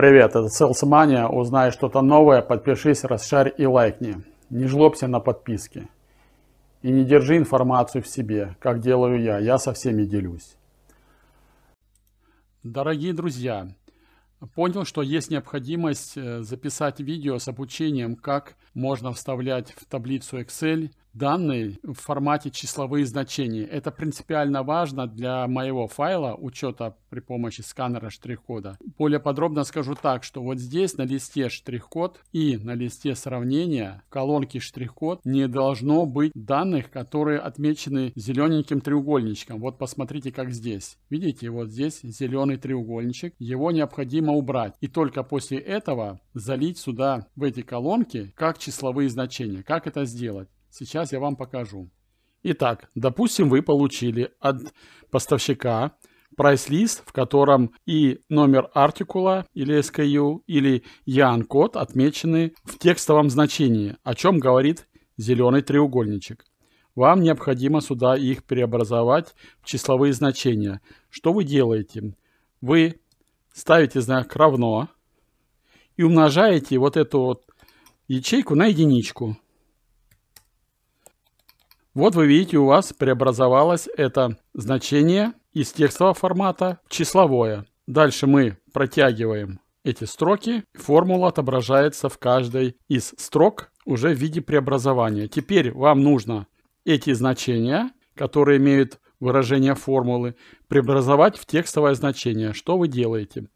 Привет, это Salesmania. Узнай что-то новое, подпишись, расшарь и лайкни. Не жлобся на подписки. И не держи информацию в себе, как делаю я. Я со всеми делюсь. Дорогие друзья, понял, что есть необходимость э, записать видео с обучением, как можно вставлять в таблицу Excel данные в формате числовые значения. Это принципиально важно для моего файла учета при помощи сканера штрих-кода. Более подробно скажу так, что вот здесь на листе штрих-код и на листе сравнения в колонке штрих-код не должно быть данных, которые отмечены зелененьким треугольничком. Вот посмотрите, как здесь. Видите, вот здесь зеленый треугольничек. Его необходимо убрать. И только после этого залить сюда в эти колонки как числовые значения. Как это сделать? Сейчас я вам покажу. Итак, допустим, вы получили от поставщика прайс-лист, в котором и номер артикула или SKU, или YAN-код отмечены в текстовом значении, о чем говорит зеленый треугольничек. Вам необходимо сюда их преобразовать в числовые значения. Что вы делаете? Вы ставите знак «равно» и умножаете вот эту вот ячейку на единичку. Вот вы видите, у вас преобразовалось это значение из текстового формата в числовое. Дальше мы протягиваем эти строки. Формула отображается в каждой из строк уже в виде преобразования. Теперь вам нужно эти значения, которые имеют выражение формулы, преобразовать в текстовое значение. Что вы делаете?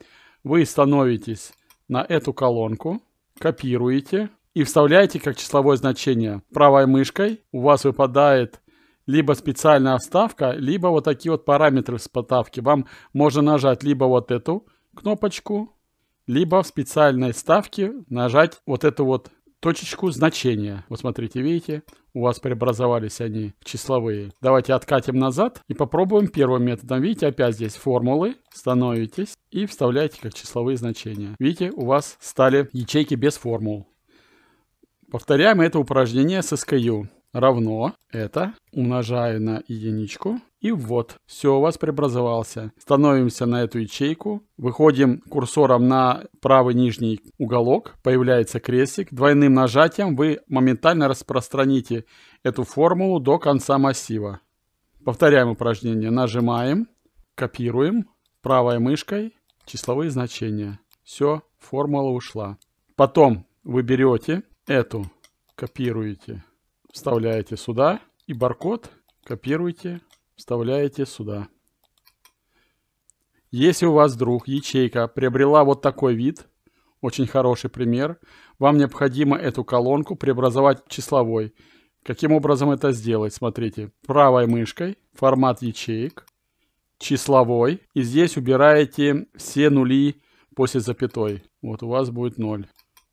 Вы становитесь на эту колонку, копируете и вставляете как числовое значение. Правой мышкой у вас выпадает либо специальная вставка, либо вот такие вот параметры вставки. Вам можно нажать либо вот эту кнопочку, либо в специальной вставке нажать вот эту вот точечку значения. Вот смотрите, видите, у вас преобразовались они в числовые. Давайте откатим назад и попробуем первым методом. Видите, опять здесь формулы, становитесь и вставляете как числовые значения. Видите, у вас стали ячейки без формул. Повторяем это упражнение с SKU. Равно это умножаю на единичку. И вот, все у вас преобразовался. Становимся на эту ячейку, выходим курсором на правый нижний уголок, появляется крестик. Двойным нажатием вы моментально распространите эту формулу до конца массива. Повторяем упражнение. Нажимаем, копируем правой мышкой числовые значения. Все, формула ушла. Потом вы берете Эту копируете, вставляете сюда. И баркод копируете, вставляете сюда. Если у вас вдруг ячейка приобрела вот такой вид, очень хороший пример, вам необходимо эту колонку преобразовать числовой. Каким образом это сделать? Смотрите, правой мышкой, формат ячеек, числовой. И здесь убираете все нули после запятой. Вот у вас будет 0.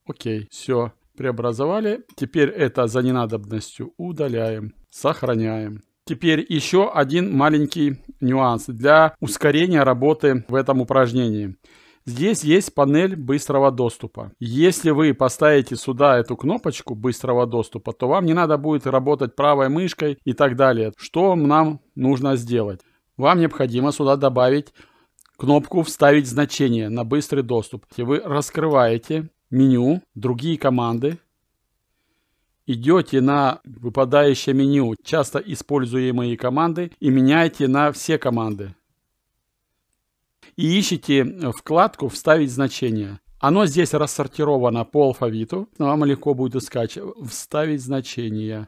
Окей, все преобразовали. Теперь это за ненадобностью удаляем, сохраняем. Теперь еще один маленький нюанс для ускорения работы в этом упражнении. Здесь есть панель быстрого доступа. Если вы поставите сюда эту кнопочку быстрого доступа, то вам не надо будет работать правой мышкой и так далее. Что нам нужно сделать? Вам необходимо сюда добавить кнопку «Вставить значение» на быстрый доступ. Вы раскрываете меню, другие команды. Идете на выпадающее меню, часто используемые команды, и меняете на все команды. И ищите вкладку «Вставить значение». Оно здесь рассортировано по алфавиту. Вам легко будет искать «Вставить значение».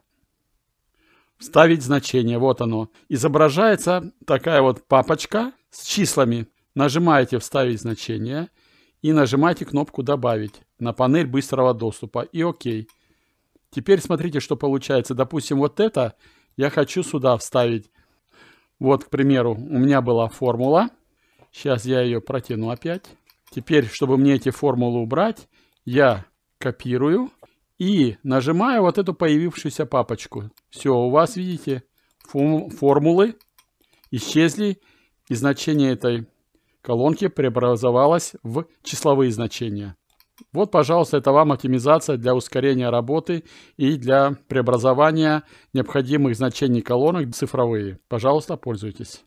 «Вставить значение». Вот оно. Изображается такая вот папочка с числами. Нажимаете «Вставить значение» и нажимайте кнопку «Добавить» на панель быстрого доступа и «Ок». Теперь смотрите, что получается. Допустим, вот это я хочу сюда вставить. Вот, к примеру, у меня была формула. Сейчас я ее протяну опять. Теперь, чтобы мне эти формулы убрать, я копирую и нажимаю вот эту появившуюся папочку. Все, у вас, видите, формулы исчезли, и значение этой колонки преобразовалась в числовые значения. Вот, пожалуйста, это вам оптимизация для ускорения работы и для преобразования необходимых значений колонок в цифровые. Пожалуйста, пользуйтесь.